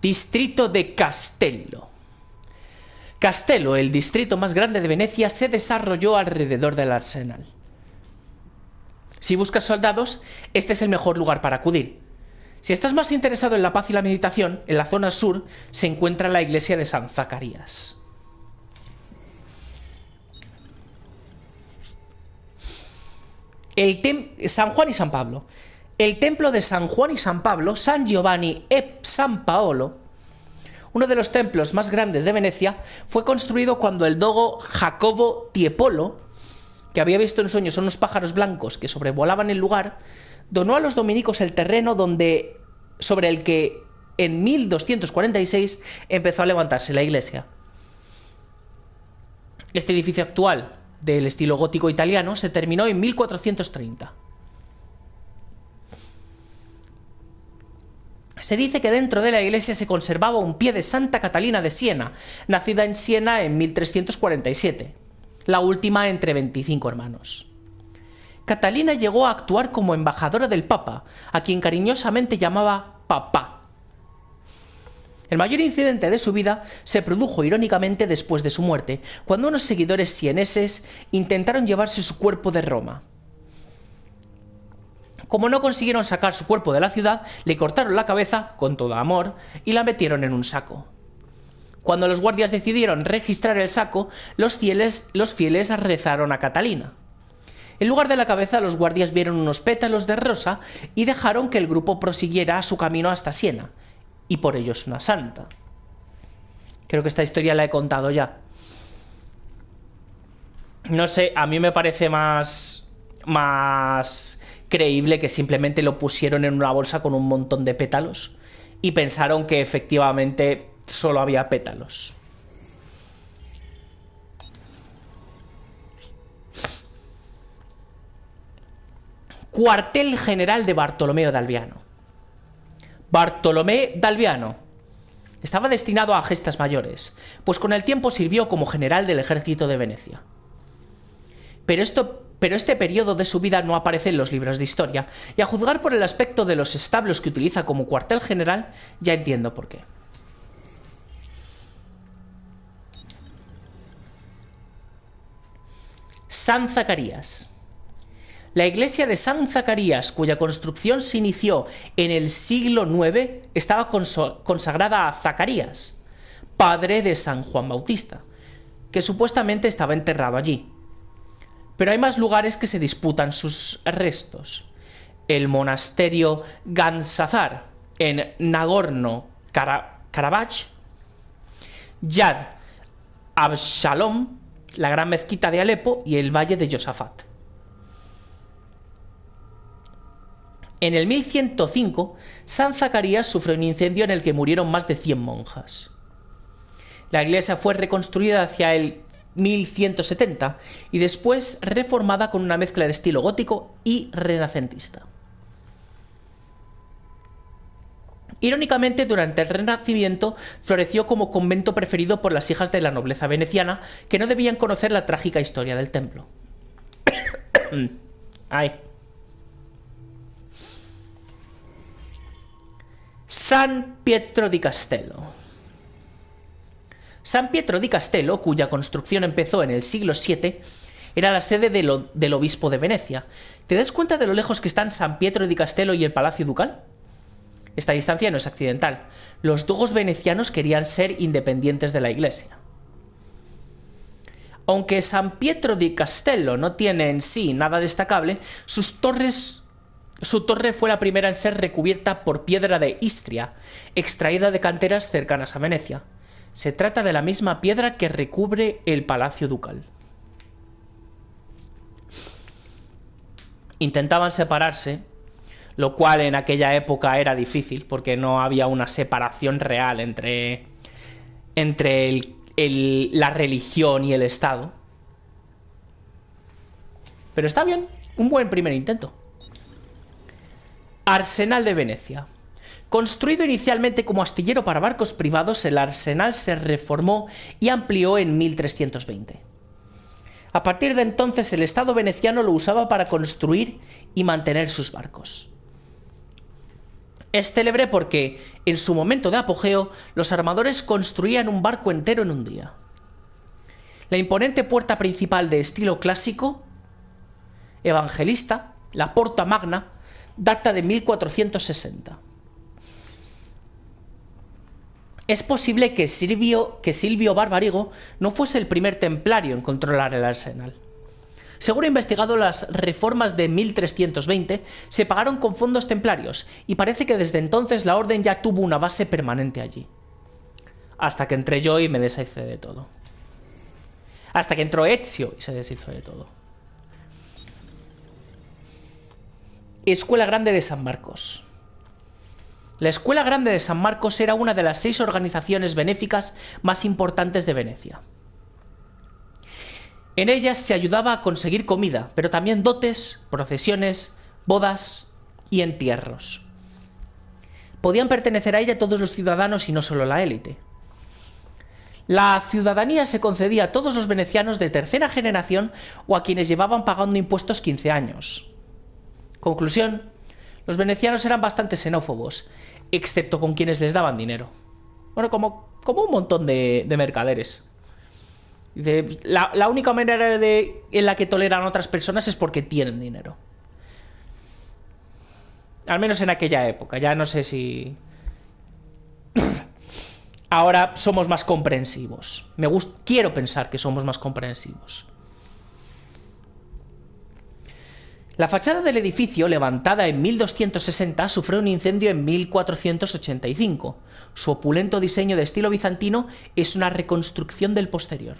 Distrito de Castello. Castello, el distrito más grande de Venecia, se desarrolló alrededor del arsenal. Si buscas soldados, este es el mejor lugar para acudir. Si estás más interesado en la paz y la meditación, en la zona sur se encuentra la iglesia de San Zacarías. El San Juan y San Pablo el templo de San Juan y San Pablo, San Giovanni e San Paolo, uno de los templos más grandes de Venecia, fue construido cuando el dogo Jacobo Tiepolo, que había visto en sueños unos pájaros blancos que sobrevolaban el lugar, donó a los dominicos el terreno donde sobre el que en 1246 empezó a levantarse la iglesia. Este edificio actual, del estilo gótico italiano, se terminó en 1430. Se dice que dentro de la iglesia se conservaba un pie de Santa Catalina de Siena, nacida en Siena en 1347, la última entre 25 hermanos. Catalina llegó a actuar como embajadora del Papa, a quien cariñosamente llamaba Papá. El mayor incidente de su vida se produjo irónicamente después de su muerte, cuando unos seguidores sieneses intentaron llevarse su cuerpo de Roma. Como no consiguieron sacar su cuerpo de la ciudad, le cortaron la cabeza, con todo amor, y la metieron en un saco. Cuando los guardias decidieron registrar el saco, los fieles, los fieles rezaron a Catalina. En lugar de la cabeza, los guardias vieron unos pétalos de rosa y dejaron que el grupo prosiguiera su camino hasta Siena, y por ello una santa. Creo que esta historia la he contado ya. No sé, a mí me parece más. más creíble que simplemente lo pusieron en una bolsa con un montón de pétalos y pensaron que efectivamente solo había pétalos. Cuartel General de Bartolomeo Dalviano. Bartolomé Dalviano estaba destinado a gestas mayores, pues con el tiempo sirvió como general del ejército de Venecia. Pero esto pero este periodo de su vida no aparece en los libros de historia, y a juzgar por el aspecto de los establos que utiliza como cuartel general, ya entiendo por qué. San Zacarías. La iglesia de San Zacarías, cuya construcción se inició en el siglo IX, estaba consagrada a Zacarías, padre de San Juan Bautista, que supuestamente estaba enterrado allí. Pero hay más lugares que se disputan sus restos. El monasterio Gansazar, en Nagorno Karabaj, Yad Absalom, la gran mezquita de Alepo y el valle de Josafat. En el 1105, San Zacarías sufrió un incendio en el que murieron más de 100 monjas. La iglesia fue reconstruida hacia el 1170 y después reformada con una mezcla de estilo gótico y renacentista. Irónicamente, durante el Renacimiento floreció como convento preferido por las hijas de la nobleza veneciana, que no debían conocer la trágica historia del templo. San Pietro di Castello. San Pietro di Castello, cuya construcción empezó en el siglo VII, era la sede del obispo de Venecia. ¿Te das cuenta de lo lejos que están San Pietro di Castello y el Palacio Ducal? Esta distancia no es accidental. Los dugos venecianos querían ser independientes de la iglesia. Aunque San Pietro di Castello no tiene en sí nada destacable, sus torres su torre fue la primera en ser recubierta por piedra de Istria, extraída de canteras cercanas a Venecia. Se trata de la misma piedra que recubre el palacio ducal. Intentaban separarse, lo cual en aquella época era difícil porque no había una separación real entre, entre la religión y el Estado. Pero está bien, un buen primer intento. Arsenal de Venecia. Construido inicialmente como astillero para barcos privados, el arsenal se reformó y amplió en 1320. A partir de entonces el Estado veneciano lo usaba para construir y mantener sus barcos. Es célebre porque, en su momento de apogeo, los armadores construían un barco entero en un día. La imponente puerta principal de estilo clásico, evangelista, la Porta Magna, data de 1460. Es posible que Silvio, que Silvio Barbarigo no fuese el primer templario en controlar el arsenal. Según investigado, las reformas de 1320 se pagaron con fondos templarios y parece que desde entonces la orden ya tuvo una base permanente allí. Hasta que entré yo y me deshice de todo. Hasta que entró Ezio y se deshizo de todo. Escuela Grande de San Marcos. La Escuela Grande de San Marcos era una de las seis organizaciones benéficas más importantes de Venecia. En ellas se ayudaba a conseguir comida, pero también dotes, procesiones, bodas y entierros. Podían pertenecer a ella todos los ciudadanos y no solo la élite. La ciudadanía se concedía a todos los venecianos de tercera generación o a quienes llevaban pagando impuestos 15 años. Conclusión, los venecianos eran bastante xenófobos, excepto con quienes les daban dinero. Bueno, como, como un montón de, mercaderes. la, única manera de, en la que toleran a otras personas es porque tienen dinero. Al menos en aquella época, ya no sé si... Ahora somos más comprensivos. Me quiero pensar que somos más comprensivos. La fachada del edificio, levantada en 1260, sufrió un incendio en 1485. Su opulento diseño de estilo bizantino es una reconstrucción del posterior.